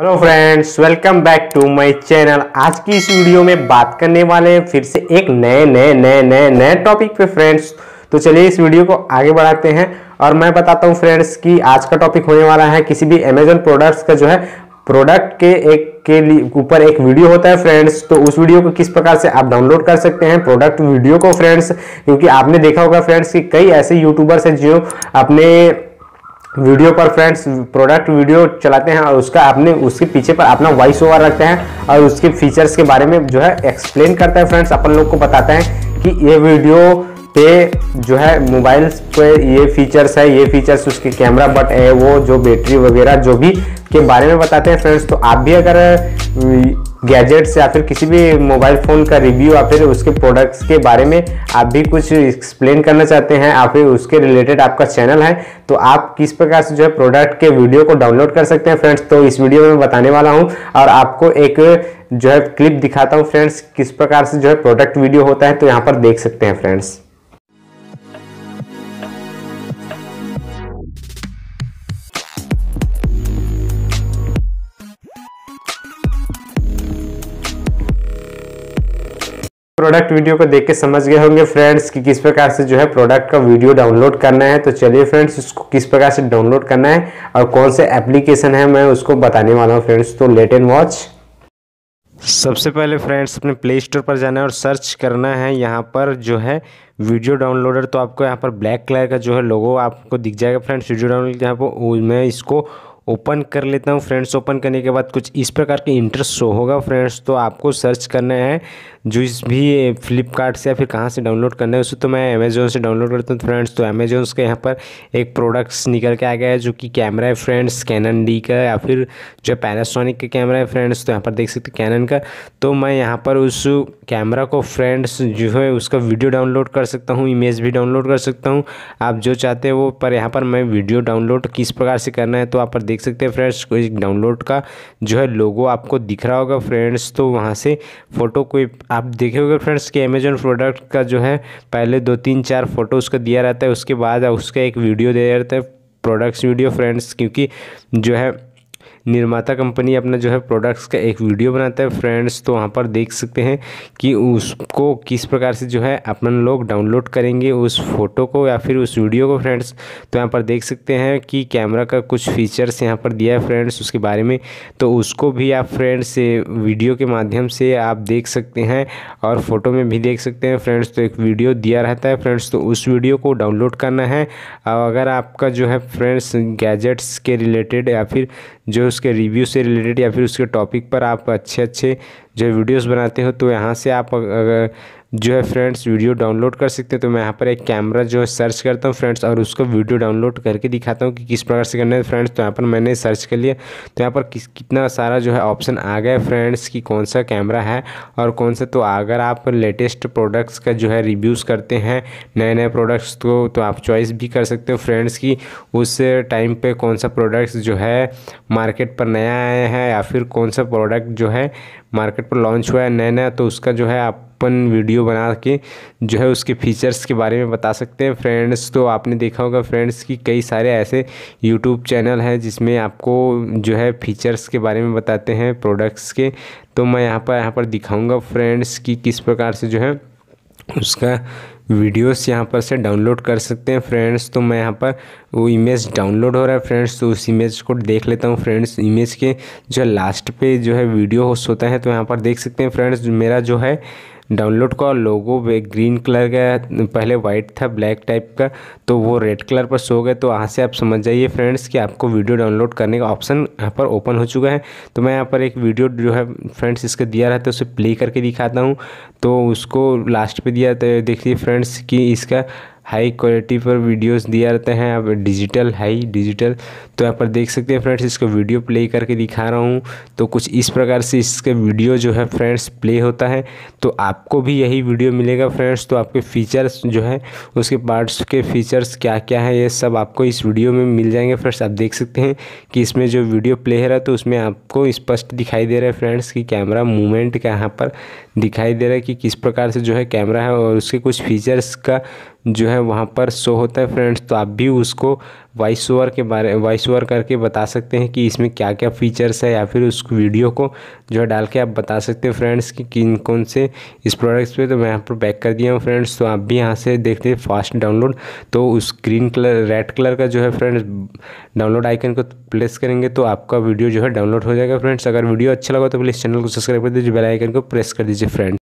hello friends welcome back to my channel आज की इस वीडियो में बात करने वाले हैं फिर से एक नए नए नए नए नए टॉपिक पे फ्रेंड्स तो चलिए इस वीडियो को आगे बढ़ाते हैं और मैं बताता हूँ फ्रेंड्स कि आज का टॉपिक होने वाला है किसी भी अमेजोन प्रोडक्ट्स का जो है प्रोडक्ट के एक के ऊपर एक वीडियो होता है फ्रेंड्स तो उस वीडियो को किस प्रकार से आप डाउनलोड कर सकते हैं प्रोडक्ट वीडियो को फ्रेंड्स क्योंकि आपने देखा होगा फ्रेंड्स कि कई ऐसे यूट्यूबर्स हैं जो अपने वीडियो पर फ्रेंड्स प्रोडक्ट वीडियो चलाते हैं और उसका अपने उसके पीछे पर अपना वॉइस ओवर रखते हैं और उसके फीचर्स के बारे में जो है एक्सप्लेन करते हैं फ्रेंड्स अपन लोग को बताते हैं कि ये वीडियो पे जो है मोबाइल्स पे ये फीचर्स है ये फीचर्स उसके कैमरा बट है वो जो बैटरी वगैरह जो भी के बारे में बताते हैं फ्रेंड्स तो आप भी अगर गैजेट्स या फिर किसी भी मोबाइल फ़ोन का रिव्यू या फिर उसके प्रोडक्ट्स के बारे में आप भी कुछ एक्सप्लेन करना चाहते हैं या फिर उसके रिलेटेड आपका चैनल है तो आप किस प्रकार से जो है प्रोडक्ट के वीडियो को डाउनलोड कर सकते हैं फ्रेंड्स तो इस वीडियो में बताने वाला हूँ और आपको एक जो है क्लिप दिखाता हूँ फ्रेंड्स किस प्रकार से जो है प्रोडक्ट वीडियो होता है तो यहाँ पर देख सकते हैं फ्रेंड्स प्रोडक्ट वीडियो को देख के समझ गए होंगे फ्रेंड्स कि किस प्रकार से जो है प्रोडक्ट का वीडियो डाउनलोड करना है तो चलिए फ्रेंड्स इसको किस प्रकार से डाउनलोड करना है और कौन से एप्लीकेशन है मैं उसको बताने वाला हूँ फ्रेंड्स तो लेट एंड वॉच सबसे पहले फ्रेंड्स अपने प्ले स्टोर पर जाना है और सर्च करना है यहाँ पर जो है वीडियो डाउनलोडर तो आपको यहाँ पर ब्लैक कलर का जो है लोगो आपको दिख जाएगा फ्रेंड्स वीडियो डाउनलोड यहाँ पर मैं इसको ओपन कर लेता हूँ फ्रेंड्स ओपन करने के बाद कुछ इस प्रकार के इंटरेस्ट शो होगा फ्रेंड्स तो आपको सर्च करना है जो इस भी फ्लिपकार्ट से या फिर कहाँ से डाउनलोड करना है उसे तो मैं अमेजोन से डाउनलोड करता हूँ फ्रेंड्स तो अमेजोन के यहाँ पर एक प्रोडक्ट्स निकल के आ गया है जो कि कैमरा है फ्रेंड्स कैनन डी का या फिर जो पैनासोनिक का कैमरा है फ्रेंड्स तो यहाँ पर देख सकते कैनन का तो मैं यहाँ पर उस कैमरा को फ्रेंड्स जो है उसका वीडियो डाउनलोड कर सकता हूँ इमेज भी डाउनलोड कर सकता हूँ आप जो चाहते हैं वो पर यहाँ पर मैं वीडियो डाउनलोड किस प्रकार से करना है तो आप पर देख सकते हैं फ्रेंड्स कोई डाउनलोड का जो है लोगो आपको दिख रहा होगा फ्रेंड्स तो वहाँ से फ़ोटो कोई आप देखे होगा फ्रेंड्स कि अमेजोन प्रोडक्ट का जो है पहले दो तीन चार फ़ोटो उसका दिया रहता है उसके बाद उसका एक वीडियो दिया जाता है प्रोडक्ट्स वीडियो फ्रेंड्स क्योंकि जो है निर्माता कंपनी अपना जो है प्रोडक्ट्स का एक वीडियो बनाता है फ्रेंड्स तो वहाँ पर देख सकते हैं कि उसको किस प्रकार से जो है अपन लोग डाउनलोड करेंगे उस फोटो को या फिर उस वीडियो को फ्रेंड्स तो यहाँ पर देख सकते हैं कि कैमरा का कुछ फीचर्स यहाँ पर दिया है फ्रेंड्स उसके बारे में तो उसको भी आप फ्रेंड्स वीडियो के माध्यम से आप देख सकते हैं और फ़ोटो में भी देख सकते हैं फ्रेंड्स तो एक वीडियो दिया रहता है फ्रेंड्स तो उस वीडियो को डाउनलोड करना है और अगर आपका जो है फ्रेंड्स गैजेट्स के रिलेटेड या फिर जो उसके रिव्यू से रिलेटेड या फिर उसके टॉपिक पर आप अच्छे अच्छे जो वीडियोस बनाते हो तो यहाँ से आप अगर जो है फ्रेंड्स वीडियो डाउनलोड कर सकते हैं तो मैं यहाँ पर एक कैमरा जो है सर्च करता हूँ फ्रेंड्स और उसको वीडियो डाउनलोड करके दिखाता हूँ कि किस प्रकार से करना है फ्रेंड्स तो यहाँ पर मैंने सर्च कर लिया तो यहाँ पर किस कितना सारा जो है ऑप्शन आ गया फ्रेंड्स कि कौन सा कैमरा है और कौन सा तो अगर आप लेटेस्ट प्रोडक्ट्स का जो है रिव्यूज़ करते हैं नए नए प्रोडक्ट्स को तो, तो आप चॉइस भी कर सकते हो फ्रेंड्स कि उस टाइम पर कौन सा प्रोडक्ट्स जो है मार्केट पर नया आया है या फिर कौन सा प्रोडक्ट जो है मार्केट पर लॉन्च हुआ है नया नया तो उसका जो है आप अपन वीडियो बना के जो है उसके फीचर्स के बारे में बता सकते हैं फ्रेंड्स तो आपने देखा होगा फ्रेंड्स कि कई सारे ऐसे यूट्यूब चैनल हैं जिसमें आपको जो है फीचर्स के बारे में बताते हैं प्रोडक्ट्स के तो मैं यहाँ पर यहाँ पर दिखाऊँगा फ्रेंड्स कि किस प्रकार से जो है उसका वीडियोस यहाँ पर से डाउनलोड कर सकते हैं फ्रेंड्स तो मैं यहाँ पर वो इमेज डाउनलोड हो रहा है फ्रेंड्स तो उस इमेज को देख लेता हूँ फ्रेंड्स इमेज के जो लास्ट पे जो है वीडियो होस्ट होता है तो यहाँ पर देख सकते हैं फ्रेंड्स मेरा जो है डाउनलोड का लोगो ग्रीन कलर का पहले वाइट था ब्लैक टाइप का तो वो रेड कलर पर शो गए तो वहाँ से आप समझ जाइए फ्रेंड्स कि आपको वीडियो डाउनलोड करने का ऑप्शन यहाँ पर ओपन हो चुका है तो मैं यहाँ पर एक वीडियो जो है फ्रेंड्स इसका दिया रहता है उसे प्ले करके दिखाता हूँ तो उसको लास्ट पर दिया तो देखिए फ्रेंड्स कि इसका हाई क्वालिटी पर वीडियोस दिया रहते हैं अब डिजिटल हाई डिजिटल तो यहाँ पर देख सकते हैं फ्रेंड्स इसको वीडियो प्ले करके दिखा रहा हूँ तो कुछ इस प्रकार से इसका वीडियो जो है फ्रेंड्स प्ले होता है तो आपको भी यही वीडियो मिलेगा फ्रेंड्स तो आपके फीचर्स जो है उसके पार्ट्स के फीचर्स क्या क्या है ये सब आपको इस वीडियो में मिल जाएंगे फ्रेंड्स आप देख सकते हैं कि इसमें जो वीडियो प्ले है तो उसमें आपको स्पष्ट दिखाई दे रहा है फ्रेंड्स कि कैमरा मूवमेंट कहाँ पर दिखाई दे रहा है कि किस प्रकार से जो है कैमरा है और उसके कुछ फीचर्स का जो है वहाँ पर शो होता है फ्रेंड्स तो आप भी उसको वॉइस ओवर के बारे वॉइस ओवर करके बता सकते हैं कि इसमें क्या क्या फ़ीचर्स है या फिर उस वीडियो को जो है डाल के आप बता सकते हैं फ्रेंड्स कि किन कौन से इस प्रोडक्ट्स पे तो मैं यहाँ पर बैक कर दिया हूँ फ्रेंड्स तो आप भी यहाँ से देखते हैं फास्ट डाउनलोड तो उस ग्रीन कलर रेड कलर का जो है फ्रेंड्स डाउनलोड आइकन को प्रेस करेंगे तो आपका वीडियो जो है डाउनलोड हो जाएगा फ्रेंड्स अगर वीडियो अच्छा लगा तो प्लीज़ चैनल को सब्सक्राइब कर दीजिए बेल आइकन को प्रेस कर दीजिए फ्रेंड्स